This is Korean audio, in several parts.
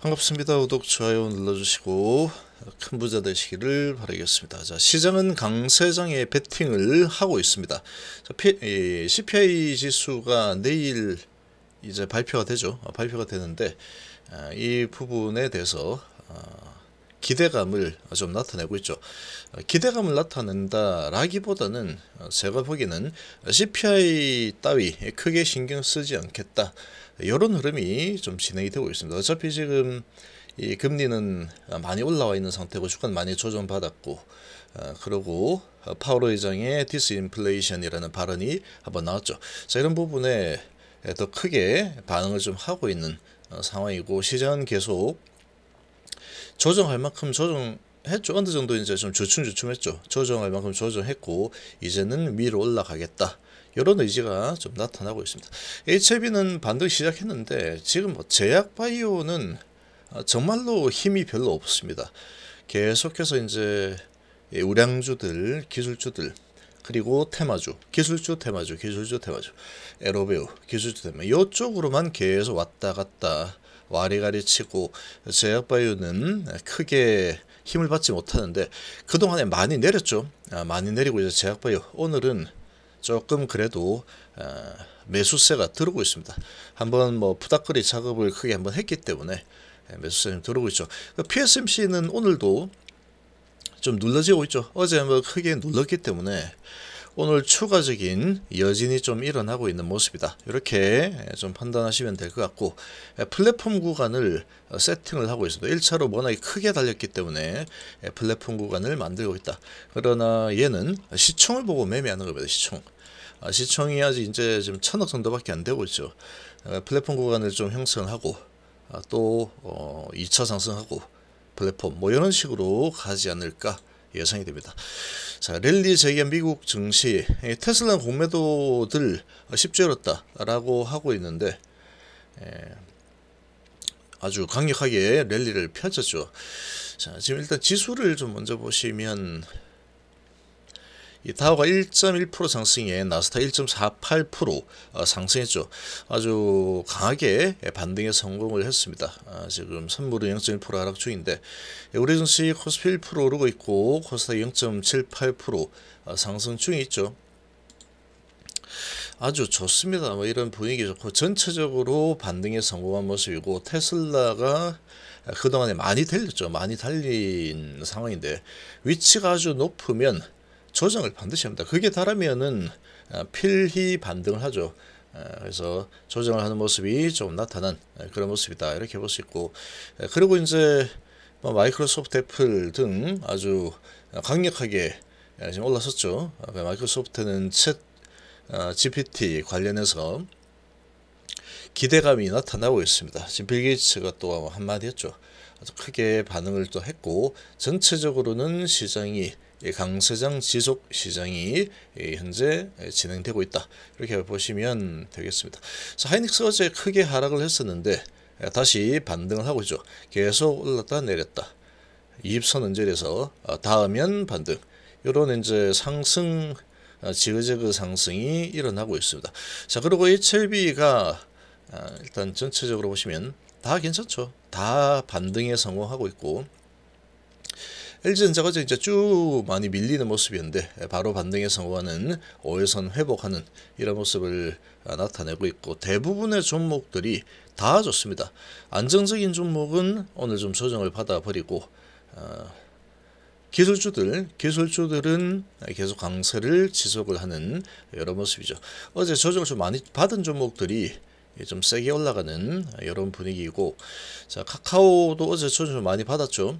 반갑습니다. 구독, 좋아요 눌러주시고 큰 부자 되시기를 바라겠습니다. 자, 시장은 강세장에 베팅을 하고 있습니다. 자, 피, 예, CPI 지수가 내일 이제 발표가 되죠. 어, 발표가 되는데 아, 이 부분에 대해서 아, 기대감을 좀 나타내고 있죠. 기대감을 나타낸다라기보다는 제가 보기에는 CPI 따위 크게 신경 쓰지 않겠다. 이런 흐름이 좀 진행이 되고 있습니다. 어차피 지금 이 금리는 많이 올라와 있는 상태고 주가는 많이 조정받았고 어, 그리고 파월 의장의 디스인플레이션이라는 발언이 한번 나왔죠. 자 이런 부분에 더 크게 반응을 좀 하고 있는 어, 상황이고 시장은 계속 조정할 만큼 조정 했죠. 어느 정도 이제 좀 주춤주춤했죠. 조정할 만큼 조정했고 이제는 위로 올라가겠다. 이런 의지가 좀 나타나고 있습니다. HIV는 반등 시작했는데 지금 뭐 제약바이오는 정말로 힘이 별로 없습니다. 계속해서 이제 우량주들, 기술주들 그리고 테마주, 기술주 테마주, 기술주 테마주, 에로베우 기술주 테마 이쪽으로만 계속 왔다 갔다 와리가리 치고 제약바이오는 크게 힘을 받지 못하는데 그동안에 많이 내렸죠. 아, 많이 내리고 이제 제약바이오 오늘은 조금 그래도 아, 매수세가 들어오고 있습니다. 한번 뭐 푸닥거리 작업을 크게 한번 했기 때문에 예, 매수세는 들어오고 있죠. 그 PSMC는 오늘도 좀 눌러지고 있죠. 어제 뭐 크게 눌렀기 때문에 오늘 추가적인 여진이 좀 일어나고 있는 모습이다. 이렇게 좀 판단하시면 될 것 같고 예, 플랫폼 구간을 세팅을 하고 있습니다. 1차로 워낙 크게 달렸기 때문에 예, 플랫폼 구간을 만들고 있다. 그러나 얘는 시총을 보고 매매하는 겁니다. 시총. 아, 시총이 아직 이제 지금 천억 정도밖에 안 되고 있죠. 어, 플랫폼 구간을 좀 형성하고 아, 또 2차 어, 상승하고 플랫폼 뭐 이런 식으로 가지 않을까 예상이 됩니다. 자, 랠리 제기 미국 증시 테슬라 공매도들 쉽지 어다라고 하고 있는데 예, 아주 강력하게 랠리를 펼쳤죠. 자, 지금 일단 지수를 좀 먼저 보시면 이 다우가 1.1% 상승에 나스타1.48% 상승했죠. 아주 강하게 반등에 성공을 했습니다. 아, 지금 선물은 0.1% 하락 중인데 우리 증시 코스피 1% 오르고 있고 코스닥 0.78% 어, 상승 중에 있죠. 아주 좋습니다. 뭐 이런 분위기 좋고 전체적으로 반등에 성공한 모습이고 테슬라가 그동안에 많이 달렸죠. 많이 달린 상황인데 위치가 아주 높으면 조정을 반드시 합니다. 그게 다르면은 어, 필히 반등을 하죠. 어, 그래서 조정을 하는 모습이 좀 나타난 어, 그런 모습이다 이렇게 볼 수 있고 그리고 이제 뭐 마이크로소프트 애플 등 아주 강력하게 지금 올라섰죠. 그 마이크로소프트는 챗 GPT 관련해서 기대감이 나타나고 있습니다. 지금 빌 게이츠가 또 한마디 했죠. 아주 크게 반응을 또 했고 전체적으로는 시장이 강세장 지속 시장이 현재 진행되고 있다. 이렇게 보시면 되겠습니다. 하이닉스가 어제 크게 하락을 했었는데 다시 반등을 하고 있죠. 계속 올랐다 내렸다. 20선 언저리에서 닿으면 어, 반등. 이런 이제 상승 어, 지그재그 상승이 일어나고 있습니다. 자 그리고 HLB가 아, 일단 전체적으로 보시면 다 괜찮죠. 다 반등에 성공하고 있고 LG전자가 이제 쭉 많이 밀리는 모습이었는데 바로 반등에 성공하는 5일선 회복하는 이런 모습을 아, 나타내고 있고 대부분의 종목들이 다 좋습니다. 안정적인 종목은 오늘 좀 조정을 받아버리고 아, 기술주들, 기술주들은 계속 강세를 지속을 하는 여러 모습이죠. 어제 조정을 좀 많이 받은 종목들이 좀 세게 올라가는 이런 분위기이고 자 카카오도 어제 조정 을 많이 받았죠.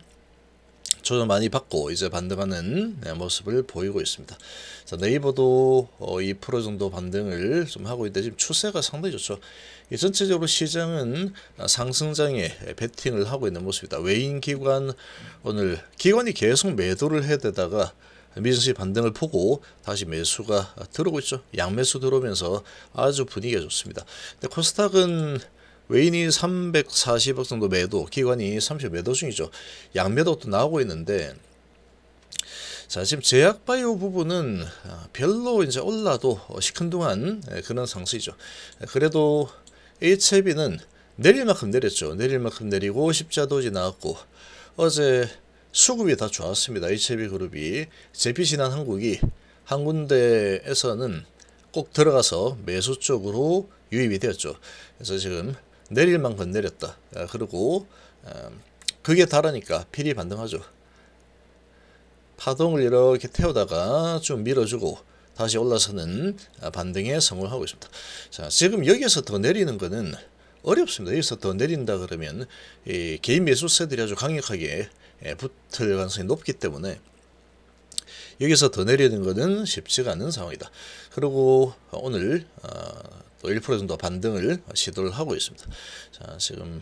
조정 많이 받고 이제 반등하는 네, 모습을 보이고 있습니다. 자, 네이버도 어, 2% 정도 반등을 좀 하고 있는데 지금 추세가 상당히 좋죠. 전체적으로 시장은 아, 상승장에 베팅을 하고 있는 모습이다. 외인 기관 오늘 기관이 계속 매도를 해대다가 미증시 반등을 보고 다시 매수가 들어오고 있죠. 양매수 들어오면서 아주 분위기가 좋습니다. 근데 코스닥은 외인이 340억 정도 매도, 기관이 30억 매도 중이죠. 양매도도 나오고 있는데 자 지금 제약바이오 부분은 아, 별로 이제 올라도 시큰둥한 그런 상수이죠 그래도 HB는 내릴 만큼 내렸죠. 내릴 만큼 내리고 십자도지 나왔고 어제 수급이 다 좋았습니다. HB 그룹이 제피신한 한국이 한 군데에서는 꼭 들어가서 매수 쪽으로 유입이 되었죠. 그래서 지금 내릴 만큼 내렸다. 아, 그리고 음, 그게 다르니까 필이 반등하죠. 파동을 이렇게 태우다가 좀 밀어주고 다시 올라서는 아, 반등에 성공하고 있습니다. 자, 지금 여기에서 더 내리는 거는 어렵습니다. 여기서 더 내린다 그러면 이 개인 매수세들이 아주 강력하게 예, 붙을 가능성이 높기 때문에 여기서 더 내리는 것은 쉽지가 않은 상황이다. 그리고 오늘 어, 또1% 정도 반등을 시도를 하고 있습니다. 자, 지금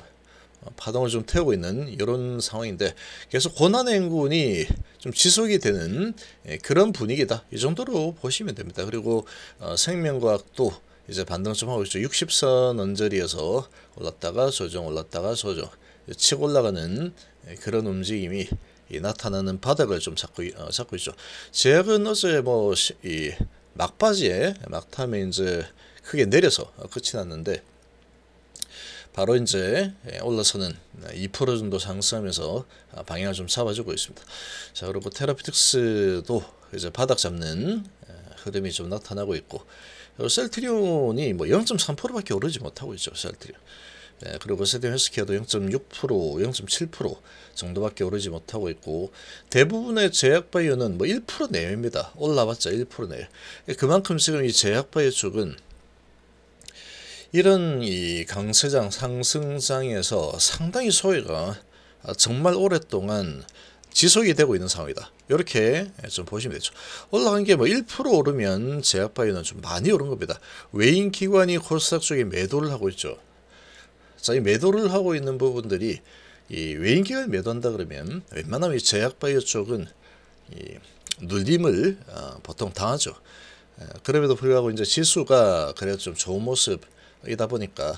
파동을 좀 태우고 있는 이런 상황인데 계속 고난의 행군이 좀 지속이 되는 예, 그런 분위기다 이 정도로 보시면 됩니다 그리고 어, 생명과학도 이제 반등 좀 하고 있죠 60선 언저리에서 올랐다가 조정 올랐다가 조정 치고 올라가는 예, 그런 움직임이 나타나는 바닥을 좀 잡고 어, 잡고 있죠 제약은 어제 뭐이 막바지에 막타에 이제 크게 내려서 끝이 났는데 바로 이제 올라서는 2% 정도 상승하면서 방향을 좀 잡아주고 있습니다. 자 그리고 테라피틱스도 이제 바닥 잡는 흐름이 좀 나타나고 있고 셀트리온이 뭐 0.3%밖에 오르지 못하고 있죠. 셀트리온. 예, 그리고 세대 헬스케어도 0.6%, 0.7% 정도밖에 오르지 못하고 있고 대부분의 제약바이오는 뭐 1% 내외입니다. 올라봤자 1% 내외. 그만큼 지금 이 제약바이오 쪽은 이런 이 강세장 상승장에서 상당히 소외가 아, 정말 오랫동안 지속이 되고 있는 상황이다. 이렇게 좀 보시면 되죠. 올라간 게 뭐 1% 오르면 제약바이오는 좀 많이 오른 겁니다. 외인 기관이 코스닥 쪽에 매도를 하고 있죠. 자, 이 매도를 하고 있는 부분들이 이 외인 기관이 매도한다 그러면 웬만하면 제약바이오 쪽은 이 눌림을 어, 보통 당하죠. 그럼에도 불구하고 이제 지수가 그래도 좀 좋은 모습 이다 보니까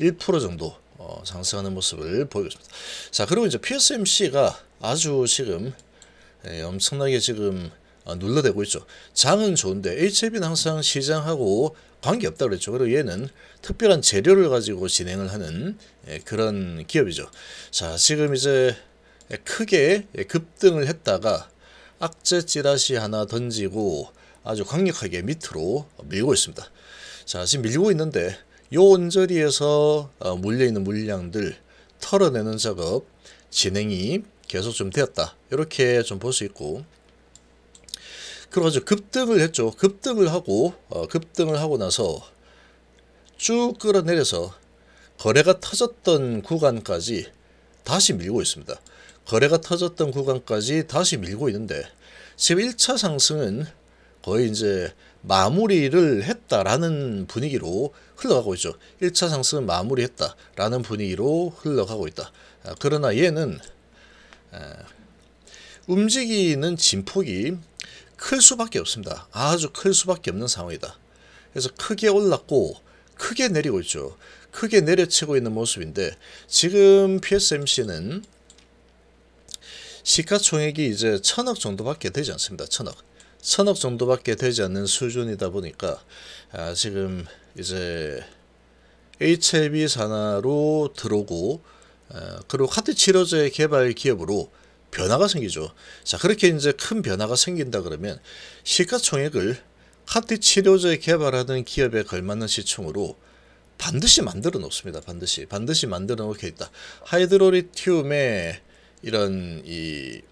1% 어, 정도 어, 상승하는 모습을 보여줬습니다자 그리고 이제 PSMC가 아주 지금 예, 엄청나게 지금 어, 눌러대고 있죠. 장은 좋은데 HLB는 항상 시장하고 관계없다 그랬죠. 그리고 얘는 특별한 재료를 가지고 진행을 하는 예, 그런 기업이죠. 자 지금 이제 예, 크게 급등을 했다가 악재 찌라시 하나 던지고 아주 강력하게 밑으로 밀고 있습니다. 자 지금 밀고 있는데 요 언저리에서 어, 물려있는 물량들 털어내는 작업 진행이 계속 좀 되었다. 이렇게 좀 볼 수 있고 그러고 급등을 했죠. 급등을 하고 어, 급등을 하고 나서 쭉 끌어내려서 거래가 터졌던 구간까지 다시 밀고 있습니다. 거래가 터졌던 구간까지 다시 밀고 있는데 지금 1차 상승은 거의 이제 마무리를 했다라는 분위기로 흘러가고 있죠. 1차 상승은 마무리했다라는 분위기로 흘러가고 있다. 아, 그러나 얘는 아, 움직이는 진폭이 클 수밖에 없습니다. 아주 클 수밖에 없는 상황이다. 그래서 크게 올랐고 크게 내리고 있죠. 크게 내려치고 있는 모습인데 지금 PSMC는 시가총액이 이제 천억 정도밖에 되지 않습니다. 천억. 천억 정도밖에 되지 않는 수준이다 보니까 아, 지금 이제 HIV 산하로 들어오고 아, 그리고 카트 치료제 개발 기업으로 변화가 생기죠. 자 그렇게 이제 큰 변화가 생긴다 그러면 시가총액을 카드 치료제 개발하는 기업에 걸맞는 시총으로 반드시 만들어 놓습니다. 반드시 반드시 만들어 놓게 있다. 하이드로리튬의 이런 이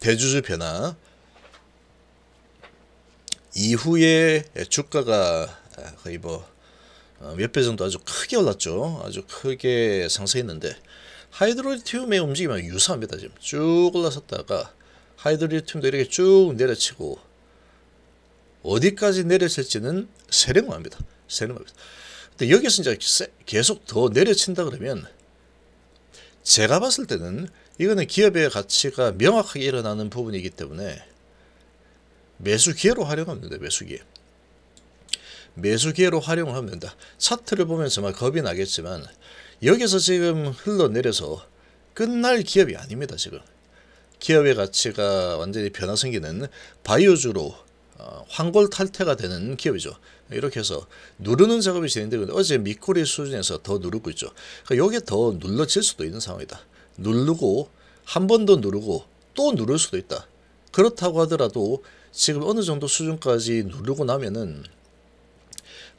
대주주 변화 이후에 주가가 아, 거의 뭐 몇배 어, 정도 아주 크게 올랐죠. 아주 크게 상승했는데 하이드로리튬의 움직임은 유사합니다. 지금 쭉 올라섰다가 하이드로리튬도 이렇게 쭉 내려치고 어디까지 내려칠지는 세령합니다. 세령합니다. 근데 여기서 이제 계속 더 내려친다 그러면 제가 봤을 때는 이거는 기업의 가치가 명확하게 일어나는 부분이기 때문에 매수 기회로 활용하면 된다. 매수 기회. 매수 기회로 활용을 하면 된다. 차트를 보면서 막 겁이 나겠지만 여기서 지금 흘러내려서 끝날 기업이 아닙니다. 지금. 기업의 가치가 완전히 변화 생기는 바이오주로 황골 어, 탈퇴가 되는 기업이죠. 이렇게 해서 누르는 작업이 진행되고 는데 어제 밑꼬리 수준에서 더 누르고 있죠. 그러니까 이게 더 눌러질 수도 있는 상황이다. 누르고 한 번 더 누르고 또 누를 수도 있다. 그렇다고 하더라도 지금 어느 정도 수준까지 누르고 나면은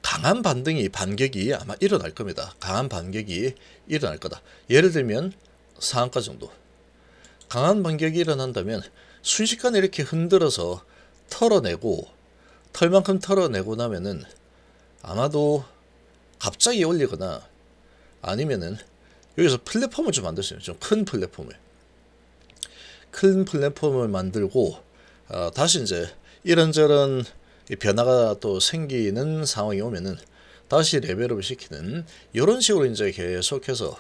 강한 반등이 반격이 아마 일어날 겁니다. 강한 반격이 일어날 거다. 예를 들면 상한가 정도. 강한 반격이 일어난다면 순식간에 이렇게 흔들어서 털어내고 털만큼 털어내고 나면은 아마도 갑자기 올리거나 아니면은 여기서 플랫폼을 좀 만들었어요. 좀큰 플랫폼을. 큰 플랫폼을 만들고 어, 다시 이제 이런저런 변화가 또 생기는 상황이 오면은 다시 레벨업을 시키는 이런 식으로 이제 계속해서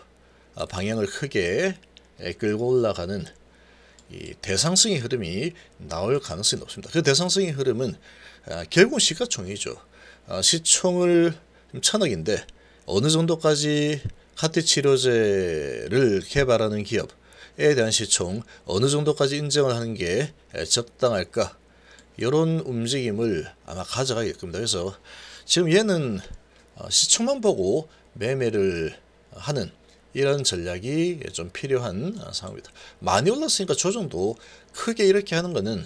어, 방향을 크게 끌고 올라가는 이 대상성의 흐름이 나올 가능성이 높습니다. 그 대상성의 흐름은 아, 결국 시가총이죠. 아, 시총을 천억인데 어느 정도까지 카트 치료제를 개발하는 기업 에 대한 시총 어느 정도까지 인정을 하는 게 적당할까 이런 움직임을 아마 가져가게 끔다해서 지금 얘는 어, 시총만 보고 매매를 하는 이런 전략이 좀 필요한 어, 상황입니다. 많이 올랐으니까 조정도 크게 이렇게 하는 거는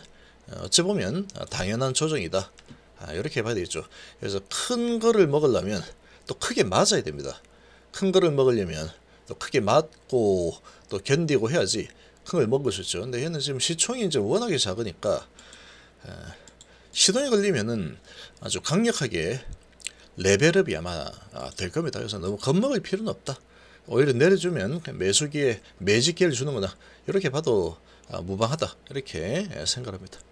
어, 어찌 보면 당연한 조정이다. 아, 이렇게 봐야 되겠죠. 그래서 큰 거를 먹으려면 또 크게 맞아야 됩니다. 큰 거를 먹으려면 또 크게 맞고 또 견디고 해야지 큰 걸 먹을 셨죠 근데 얘는 지금 시총이 이제 워낙에 작으니까 시동이 걸리면은 아주 강력하게 레벨업이 아마 될 겁니다. 그래서 너무 겁먹을 필요는 없다. 오히려 내려주면 매수기에 매직기를 주는구나 이렇게 봐도 아, 무방하다 이렇게 생각합니다.